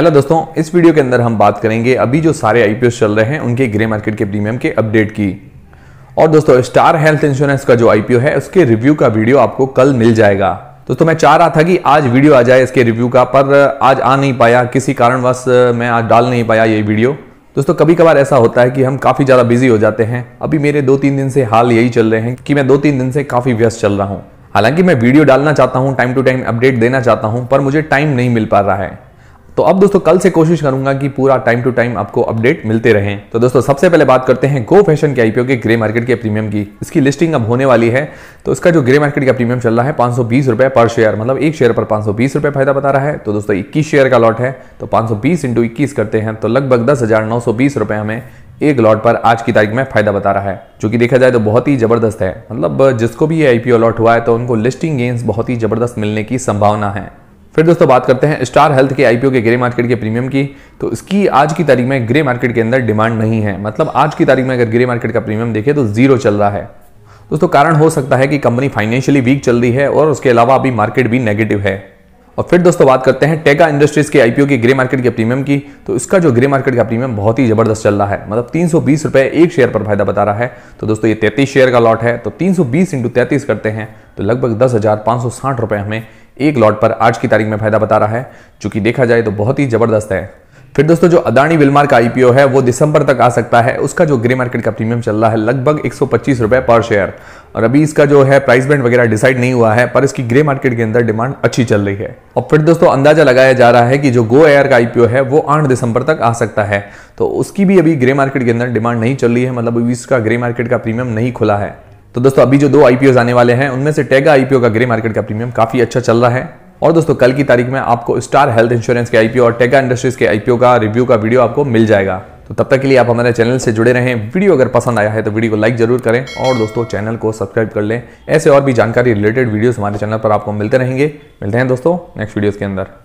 hello दोस्तों इस video के अंदर हम बात करेंगे अभी जो सारे आईपीओ चल रहे हैं उनके ग्रे मार्केट के प्रीमियम के अपडेट की और दोस्तों स्टार हेल्थ इंश्योरेंस का जो आईपीओ है उसके रिव्यू का वीडियो आपको कल मिल जाएगा दोस्तों मैं चाह रहा था कि आज वीडियो आ जाए इसके रिव्यू का पर आज आ नहीं पाया किसी कारणवश मैं आज डाल नहीं पाया ये वीडियो दोस्तों कभी कभार ऐसा होता है कि हम काफ़ी ज़्यादा बिजी हो जाते हैं अभी मेरे दो तीन दिन से हाल यही चल रहे हैं कि मैं दो तीन दिन से काफ़ी व्यस्त चल रहा हूँ हालांकि मैं वीडियो डालना चाहता हूँ टाइम टू टाइम अपडेट देना चाहता हूँ पर मुझे टाइम नहीं मिल पा रहा है तो अब दोस्तों कल से कोशिश करूंगा कि पूरा टाइम टू टाइम आपको अपडेट मिलते रहें तो दोस्तों सबसे पहले बात करते हैं गो फैशन के आईपीओ के ग्रे मार्केट के प्रीमियम की इसकी लिस्टिंग अब होने वाली है तो इसका जो ग्रे मार्केट का प्रीमियम चल रहा है पांच रुपए पर शेयर मतलब एक शेयर पर पांच रुपए फायदा बता रहा है तो दोस्तों इक्कीस शेयर का लॉट है तो पांच सौ बीस इंटू इक्कीस करते हैं तो लगभग दस हजार नौ सौ बीस रुपए हमें एक लॉट पर आज की तारीख में फायदा बता रहा है जो कि देखा जाए तो बहुत ही जबरदस्त है मतलब जिसको भी ये आईपीओ लॉट हुआ है तो उनको लिस्टिंग गेंस बहुत ही जबरदस्त मिलने की संभावना है फिर दोस्तों बात करते हैं स्टार हेल्थ के आईपीओ के ग्रे मार्केट के प्रीमियम की तो इसकी आज की तारीख में ग्रे मार्केट के अंदर डिमांड नहीं है मतलब आज की तारीख में अगर ग्रे मार्केट का प्रीमियम देखें तो जीरो चल रहा है दोस्तों कारण हो सकता है कि कंपनी फाइनेंशियली वीक चल रही है और उसके अलावा अभी मार्केट भी नेगेटिव है और फिर दोस्तों बात करते हैं टेगा इंडस्ट्रीज के आईपीओ की ग्रे मार्केट के प्रीमियम की तो इसका जो ग्रे मार्केट का प्रीमियम बहुत ही जबरदस्त चल रहा है मतलब तीन रुपए एक शेयर पर फायदा बता रहा है तो दोस्तों ये तैतीस शेयर का लॉट है तो तीन सौ करते हैं तो लगभग दस रुपए हमें एक लॉट पर आज की तारीख में फायदा बता रहा है चूंकि देखा जाए तो बहुत ही जबरदस्त है फिर दोस्तों जो अदानी विलमार का आईपीओ है वो दिसंबर तक आ सकता है उसका जो ग्रे मार्केट का प्रीमियम चल रहा है लगभग एक रुपए पर शेयर और अभी इसका जो है प्राइस बैंड वगैरह डिसाइड नहीं हुआ है पर इसकी ग्रे मार्केट के अंदर डिमांड अच्छी चल रही है और फिर दोस्तों अंदाजा लगाया जा रहा है कि जो गो एयर का आईपीओ है वो आठ दिसंबर तक आ सकता है तो उसकी भी अभी ग्रे मार्केट के अंदर डिमांड नहीं चल रही है मतलब अभी इसका ग्रे मार्केट का प्रीमियम नहीं खुला है तो दोस्तों अभी जो दो आईपीओ आने वाले हैं उनमें से टेगा आईपीओ का ग्रे मार्केट का प्रीमियम काफी अच्छा चल रहा है और दोस्तों कल की तारीख में आपको स्टार हेल्थ इंश्योरेंस के आईपीओ और टेगा इंडस्ट्रीज के आईपीओ का रिव्यू का वीडियो आपको मिल जाएगा तो तब तक के लिए आप हमारे चैनल से जुड़े रहें वीडियो अगर पसंद आया है तो वीडियो को लाइक जरूर करें और दोस्तों चैनल को सब्सक्राइब कर लें ऐसे और भी जानकारी रिलेटेड वीडियो हमारे चैनल पर आपको मिलते रहेंगे मिलते हैं दोस्तों नेक्स्ट वीडियोज के अंदर